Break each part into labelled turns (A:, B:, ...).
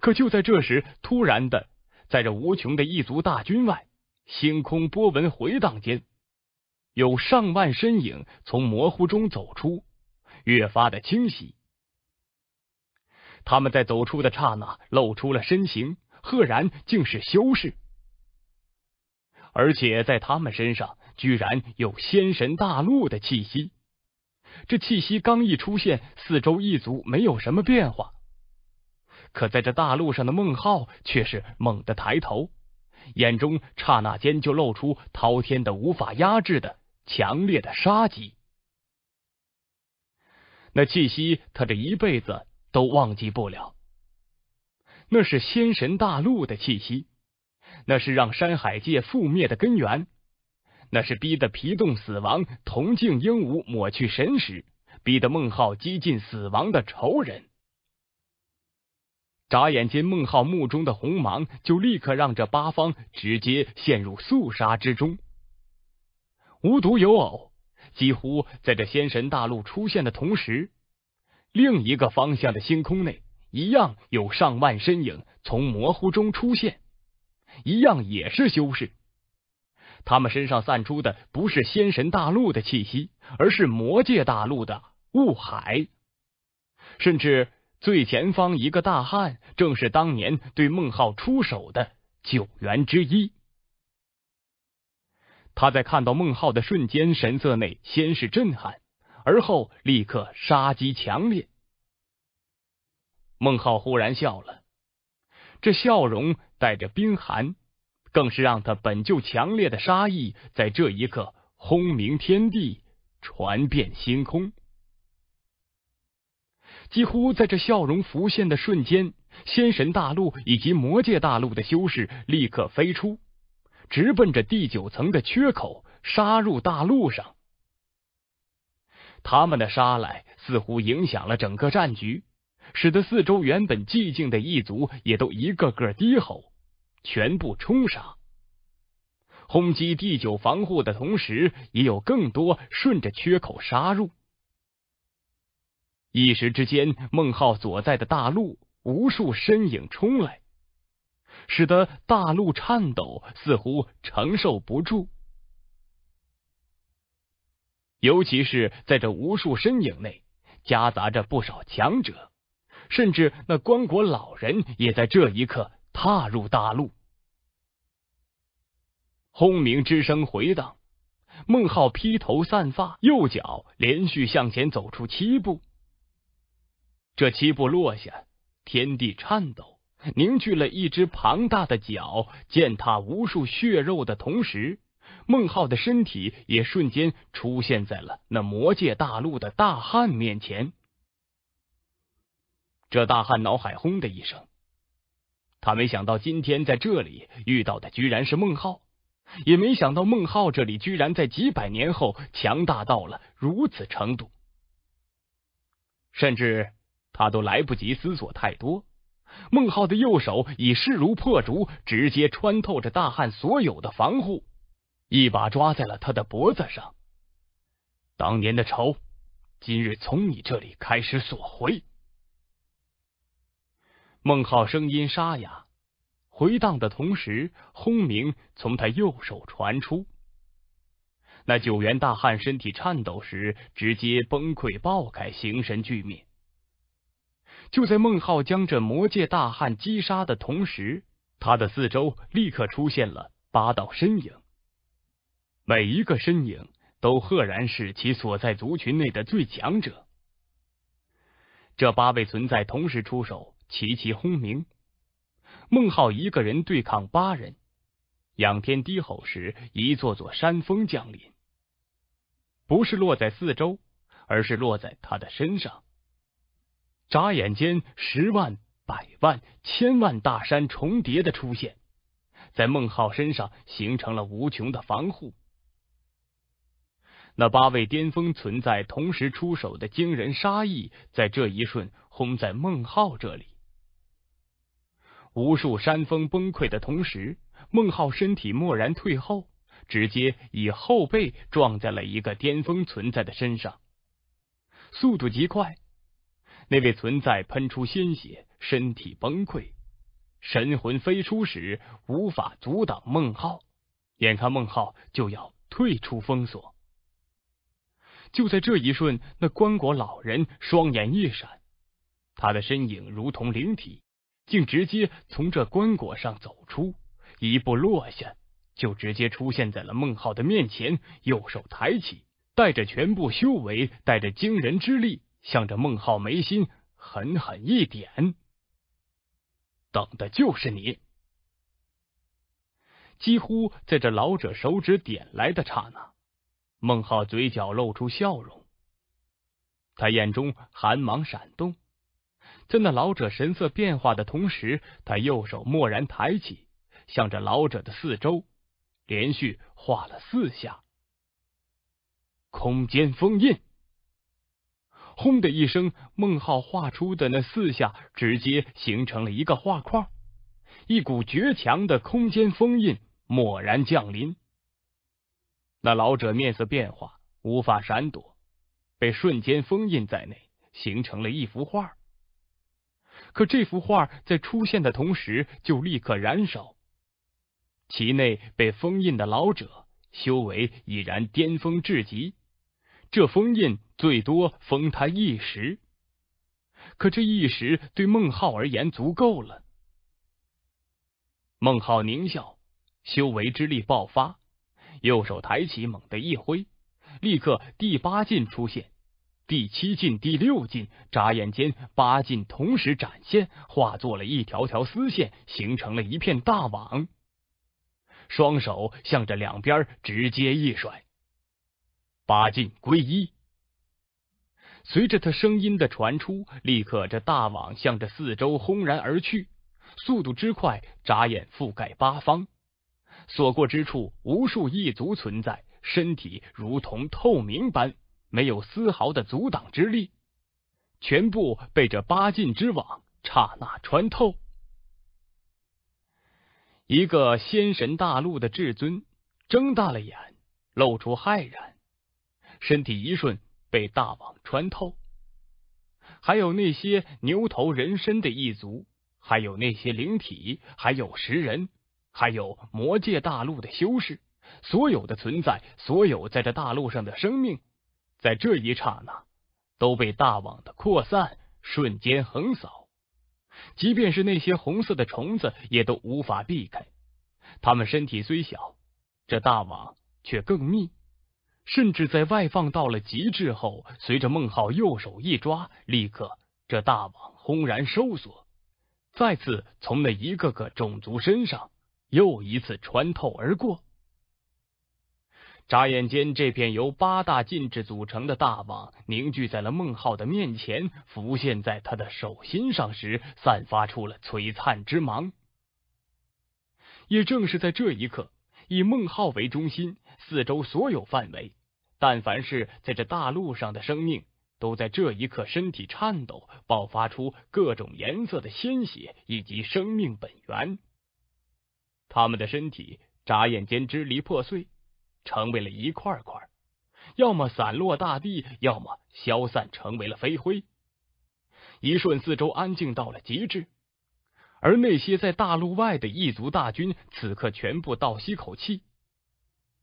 A: 可就在这时，突然的，在这无穷的异族大军外，星空波纹回荡间，有上万身影从模糊中走出，越发的清晰。他们在走出的刹那露出了身形，赫然竟是修士，而且在他们身上居然有仙神大陆的气息。这气息刚一出现，四周异族没有什么变化。可在这大路上的孟浩却是猛地抬头，眼中刹那间就露出滔天的无法压制的强烈的杀机。那气息，他这一辈子都忘记不了。那是仙神大陆的气息，那是让山海界覆灭的根源，那是逼得皮冻死亡、铜镜鹦鹉抹去神识、逼得孟浩接近死亡的仇人。眨眼间，孟浩目中的红芒就立刻让这八方直接陷入肃杀之中。无独有偶，几乎在这仙神大陆出现的同时，另一个方向的星空内，一样有上万身影从模糊中出现，一样也是修士。他们身上散出的不是仙神大陆的气息，而是魔界大陆的雾海，甚至。最前方一个大汉，正是当年对孟浩出手的九员之一。他在看到孟浩的瞬间，神色内先是震撼，而后立刻杀机强烈。孟浩忽然笑了，这笑容带着冰寒，更是让他本就强烈的杀意在这一刻轰鸣天地，传遍星空。几乎在这笑容浮现的瞬间，仙神大陆以及魔界大陆的修士立刻飞出，直奔着第九层的缺口，杀入大陆上。他们的杀来似乎影响了整个战局，使得四周原本寂静的异族也都一个个低吼，全部冲杀，轰击第九防护的同时，也有更多顺着缺口杀入。一时之间，孟浩所在的大陆无数身影冲来，使得大陆颤抖，似乎承受不住。尤其是在这无数身影内，夹杂着不少强者，甚至那棺椁老人也在这一刻踏入大陆。轰鸣之声回荡，孟浩披头散发，右脚连续向前走出七步。这七步落下，天地颤抖，凝聚了一只庞大的脚，践踏无数血肉的同时，孟浩的身体也瞬间出现在了那魔界大陆的大汉面前。这大汉脑海轰的一声，他没想到今天在这里遇到的居然是孟浩，也没想到孟浩这里居然在几百年后强大到了如此程度，甚至。他都来不及思索太多，孟浩的右手已势如破竹，直接穿透着大汉所有的防护，一把抓在了他的脖子上。当年的仇，今日从你这里开始索回。孟浩声音沙哑，回荡的同时，轰鸣从他右手传出。那九元大汉身体颤抖时，直接崩溃爆开，形神俱灭。就在孟浩将这魔界大汉击杀的同时，他的四周立刻出现了八道身影，每一个身影都赫然是其所在族群内的最强者。这八位存在同时出手，齐齐轰鸣。孟浩一个人对抗八人，仰天低吼时，一座座山峰降临，不是落在四周，而是落在他的身上。眨眼间，十万、百万、千万大山重叠的出现，在孟浩身上形成了无穷的防护。那八位巅峰存在同时出手的惊人杀意，在这一瞬轰在孟浩这里。无数山峰崩溃的同时，孟浩身体蓦然退后，直接以后背撞在了一个巅峰存在的身上，速度极快。那位存在喷出鲜血，身体崩溃，神魂飞出时无法阻挡孟浩。眼看孟浩就要退出封锁，就在这一瞬，那棺椁老人双眼一闪，他的身影如同灵体，竟直接从这棺椁上走出，一步落下，就直接出现在了孟浩的面前。右手抬起，带着全部修为，带着惊人之力。向着孟浩眉心狠狠一点，等的就是你！几乎在这老者手指点来的刹那，孟浩嘴角露出笑容，他眼中寒芒闪动，在那老者神色变化的同时，他右手蓦然抬起，向着老者的四周连续画了四下，空间封印。轰的一声，孟浩画出的那四下直接形成了一个画框，一股绝强的空间封印蓦然降临。那老者面色变化，无法闪躲，被瞬间封印在内，形成了一幅画。可这幅画在出现的同时就立刻燃烧，其内被封印的老者修为已然巅峰至极。这封印最多封他一时，可这一时对孟浩而言足够了。孟浩狞笑，修为之力爆发，右手抬起，猛地一挥，立刻第八禁出现，第七禁、第六禁，眨眼间八禁同时展现，化作了一条条丝线，形成了一片大网，双手向着两边直接一甩。八进归一。随着他声音的传出，立刻这大网向着四周轰然而去，速度之快，眨眼覆盖八方。所过之处，无数异族存在，身体如同透明般，没有丝毫的阻挡之力，全部被这八进之网刹那穿透。一个仙神大陆的至尊睁大了眼，露出骇然。身体一瞬被大网穿透，还有那些牛头人身的异族，还有那些灵体，还有石人，还有魔界大陆的修士，所有的存在，所有在这大陆上的生命，在这一刹那都被大网的扩散瞬间横扫。即便是那些红色的虫子，也都无法避开。他们身体虽小，这大网却更密。甚至在外放到了极致后，随着孟浩右手一抓，立刻这大网轰然收缩，再次从那一个个种族身上又一次穿透而过。眨眼间，这片由八大禁制组成的大网凝聚在了孟浩的面前，浮现在他的手心上时，散发出了璀璨之芒。也正是在这一刻，以孟浩为中心，四周所有范围。但凡是在这大陆上的生命，都在这一刻身体颤抖，爆发出各种颜色的鲜血以及生命本源。他们的身体眨眼间支离破碎，成为了一块块，要么散落大地，要么消散成为了飞灰。一瞬，四周安静到了极致，而那些在大陆外的异族大军，此刻全部倒吸口气。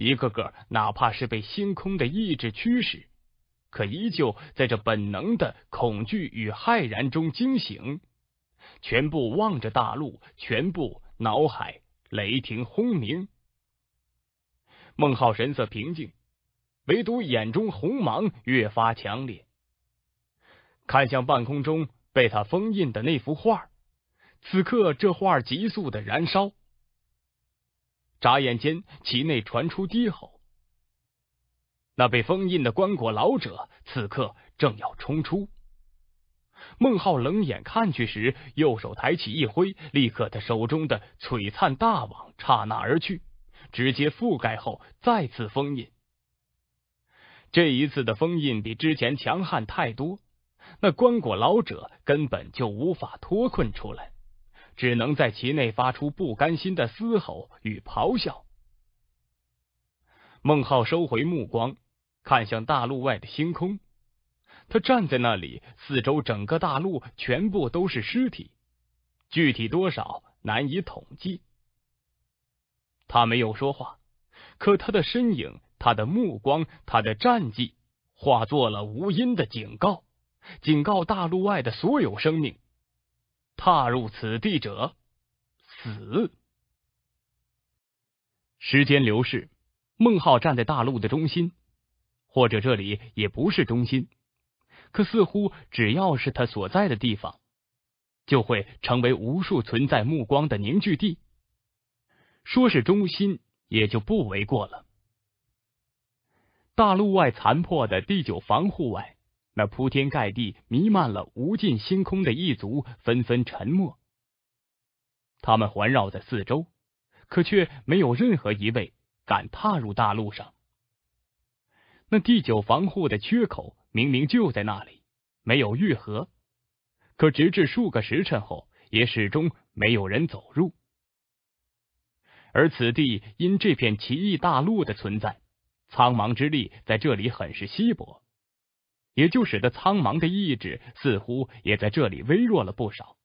A: 一个个，哪怕是被星空的意志驱使，可依旧在这本能的恐惧与骇然中惊醒，全部望着大陆，全部脑海雷霆轰鸣。孟浩神色平静，唯独眼中红芒越发强烈，看向半空中被他封印的那幅画，此刻这画急速的燃烧。眨眼间，其内传出低吼。那被封印的棺椁老者此刻正要冲出。孟浩冷眼看去时，右手抬起一挥，立刻他手中的璀璨大网刹那而去，直接覆盖后再次封印。这一次的封印比之前强悍太多，那棺椁老者根本就无法脱困出来。只能在其内发出不甘心的嘶吼与咆哮。孟浩收回目光，看向大陆外的星空。他站在那里，四周整个大陆全部都是尸体，具体多少难以统计。他没有说话，可他的身影、他的目光、他的战绩，化作了无音的警告，警告大陆外的所有生命。踏入此地者，死。时间流逝，孟浩站在大陆的中心，或者这里也不是中心，可似乎只要是他所在的地方，就会成为无数存在目光的凝聚地。说是中心，也就不为过了。大陆外残破的第九防护外。那铺天盖地、弥漫了无尽星空的异族纷纷沉默，他们环绕在四周，可却没有任何一位敢踏入大陆上。那第九防护的缺口明明就在那里，没有愈合，可直至数个时辰后，也始终没有人走入。而此地因这片奇异大陆的存在，苍茫之力在这里很是稀薄。也就使得苍茫的意志似乎也在这里微弱了不少，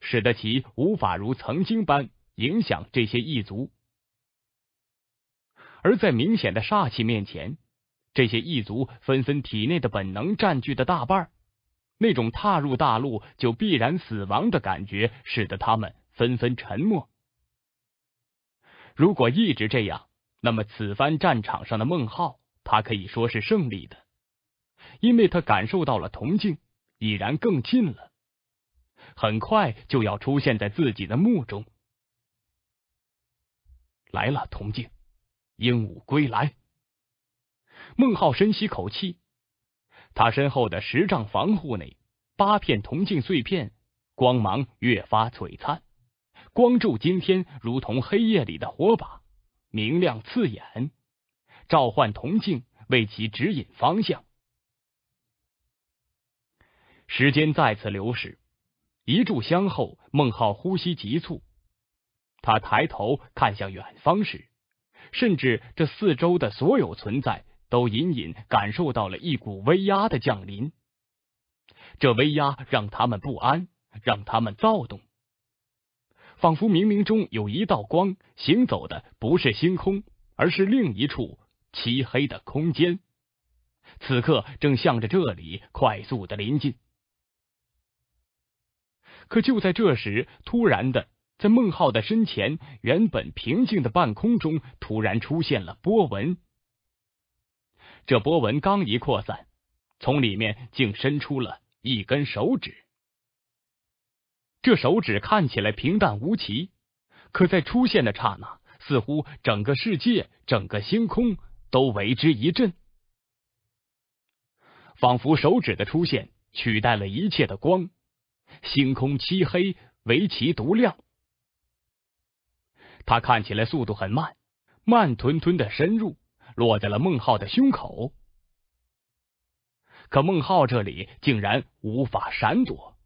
A: 使得其无法如曾经般影响这些异族。而在明显的煞气面前，这些异族纷纷体内的本能占据的大半，那种踏入大陆就必然死亡的感觉，使得他们纷纷沉默。如果一直这样，那么此番战场上的孟浩，他可以说是胜利的。因为他感受到了铜镜已然更近了，很快就要出现在自己的墓中。来了，铜镜，鹦鹉归来。孟浩深吸口气，他身后的十丈防护内，八片铜镜碎片光芒越发璀璨，光柱惊天，如同黑夜里的火把，明亮刺眼。召唤铜镜，为其指引方向。时间再次流逝，一炷香后，孟浩呼吸急促。他抬头看向远方时，甚至这四周的所有存在都隐隐感受到了一股威压的降临。这威压让他们不安，让他们躁动，仿佛冥冥中有一道光行走的不是星空，而是另一处漆黑的空间，此刻正向着这里快速的临近。可就在这时，突然的，在孟浩的身前，原本平静的半空中突然出现了波纹。这波纹刚一扩散，从里面竟伸出了一根手指。这手指看起来平淡无奇，可在出现的刹那，似乎整个世界、整个星空都为之一震，仿佛手指的出现取代了一切的光。星空漆黑，唯其独亮。他看起来速度很慢，慢吞吞的深入，落在了孟浩的胸口。可孟浩这里竟然无法闪躲。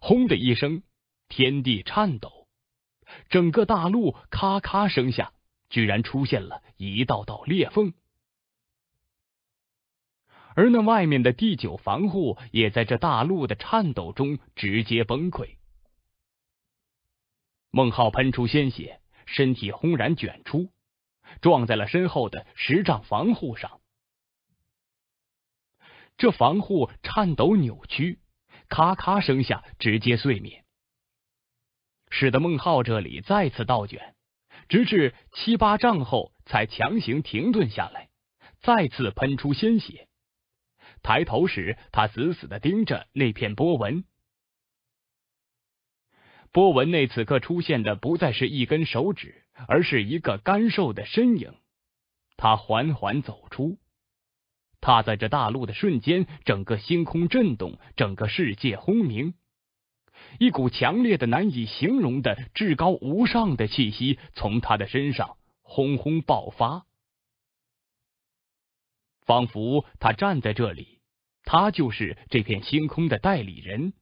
A: 轰的一声，天地颤抖，整个大陆咔咔声下，居然出现了一道道裂缝。而那外面的第九防护也在这大陆的颤抖中直接崩溃。孟浩喷出鲜血，身体轰然卷出，撞在了身后的十丈防护上。这防护颤抖扭曲，咔咔声下直接碎灭，使得孟浩这里再次倒卷，直至七八丈后才强行停顿下来，再次喷出鲜血。抬头时，他死死的盯着那片波纹。波纹内此刻出现的不再是一根手指，而是一个干瘦的身影。他缓缓走出，踏在这大陆的瞬间，整个星空震动，整个世界轰鸣。一股强烈的、难以形容的、至高无上的气息从他的身上轰轰爆发，仿佛他站在这里。他就是这片星空的代理人，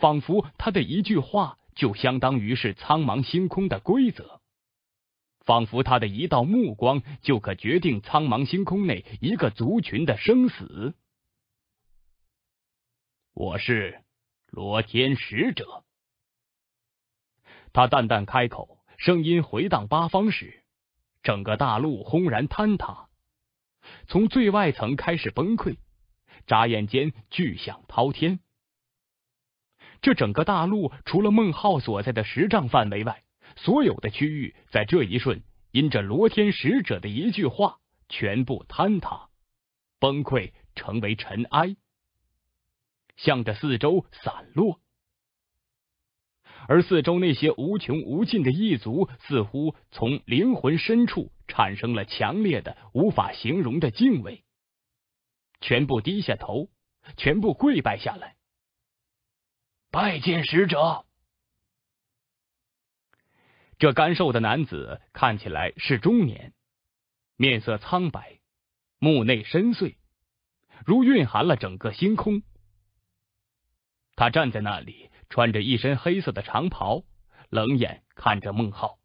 A: 仿佛他的一句话就相当于是苍茫星空的规则，仿佛他的一道目光就可决定苍茫星空内一个族群的生死。我是罗天使者，他淡淡开口，声音回荡八方时，整个大陆轰然坍塌，从最外层开始崩溃。眨眼间，巨响滔天。这整个大陆，除了孟浩所在的十丈范围外，所有的区域在这一瞬，因着罗天使者的一句话，全部坍塌、崩溃，成为尘埃，向着四周散落。而四周那些无穷无尽的异族，似乎从灵魂深处产生了强烈的、无法形容的敬畏。全部低下头，全部跪拜下来，拜见使者。这干瘦的男子看起来是中年，面色苍白，目内深邃，如蕴含了整个星空。他站在那里，穿着一身黑色的长袍，冷眼看着孟浩。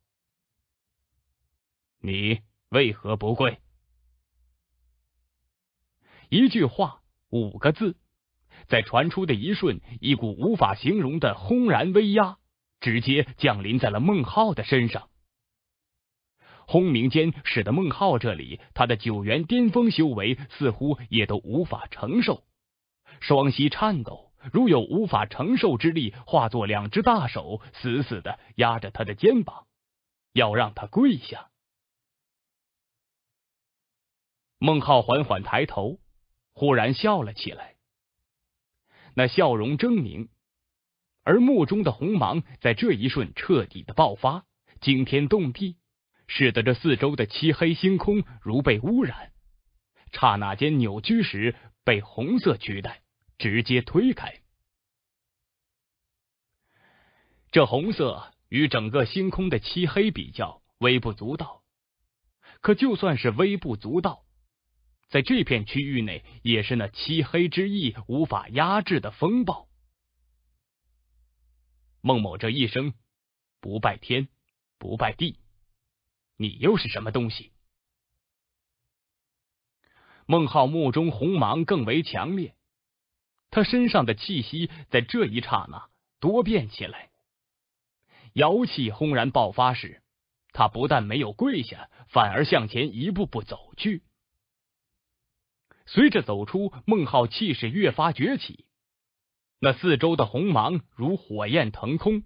A: 你为何不跪？一句话，五个字，在传出的一瞬，一股无法形容的轰然威压直接降临在了孟浩的身上。轰鸣间，使得孟浩这里，他的九元巅峰修为似乎也都无法承受，双膝颤抖，如有无法承受之力，化作两只大手，死死的压着他的肩膀，要让他跪下。孟浩缓缓抬头。忽然笑了起来，那笑容狰狞，而目中的红芒在这一瞬彻底的爆发，惊天动地，使得这四周的漆黑星空如被污染，刹那间扭曲时被红色取代，直接推开。这红色与整个星空的漆黑比较微不足道，可就算是微不足道。在这片区域内，也是那漆黑之意无法压制的风暴。孟某这一生不拜天，不拜地，你又是什么东西？孟浩目中红芒更为强烈，他身上的气息在这一刹那多变起来。妖气轰然爆发时，他不但没有跪下，反而向前一步步走去。随着走出，孟浩气势越发崛起，那四周的红芒如火焰腾空，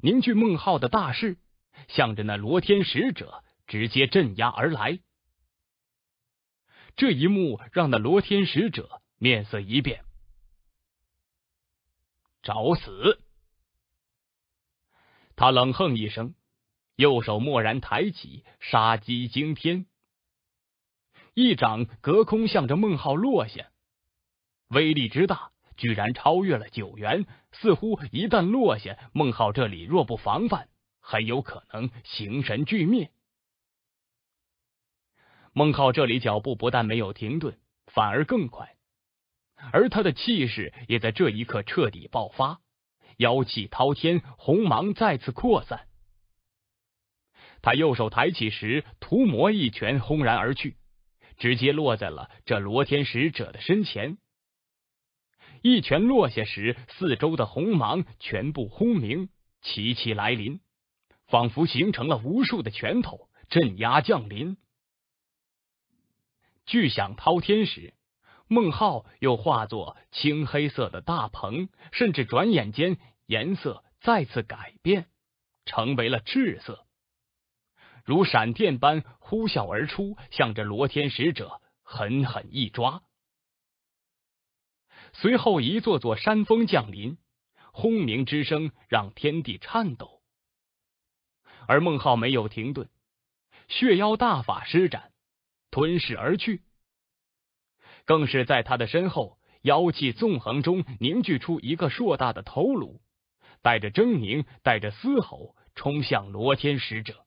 A: 凝聚孟浩的大势，向着那罗天使者直接镇压而来。这一幕让那罗天使者面色一变，找死！他冷哼一声，右手蓦然抬起，杀机惊天。一掌隔空向着孟浩落下，威力之大，居然超越了九元。似乎一旦落下，孟浩这里若不防范，很有可能形神俱灭。孟浩这里脚步不但没有停顿，反而更快，而他的气势也在这一刻彻底爆发，妖气滔天，红芒再次扩散。他右手抬起时，屠魔一拳轰然而去。直接落在了这罗天使者的身前，一拳落下时，四周的红芒全部轰鸣，齐齐来临，仿佛形成了无数的拳头镇压降临。巨响滔天时，孟浩又化作青黑色的大鹏，甚至转眼间颜色再次改变，成为了赤色。如闪电般呼啸而出，向着罗天使者狠狠一抓。随后，一座座山峰降临，轰鸣之声让天地颤抖。而孟浩没有停顿，血妖大法施展，吞噬而去。更是在他的身后，妖气纵横中凝聚出一个硕大的头颅，带着狰狞，带着嘶吼，冲向罗天使者。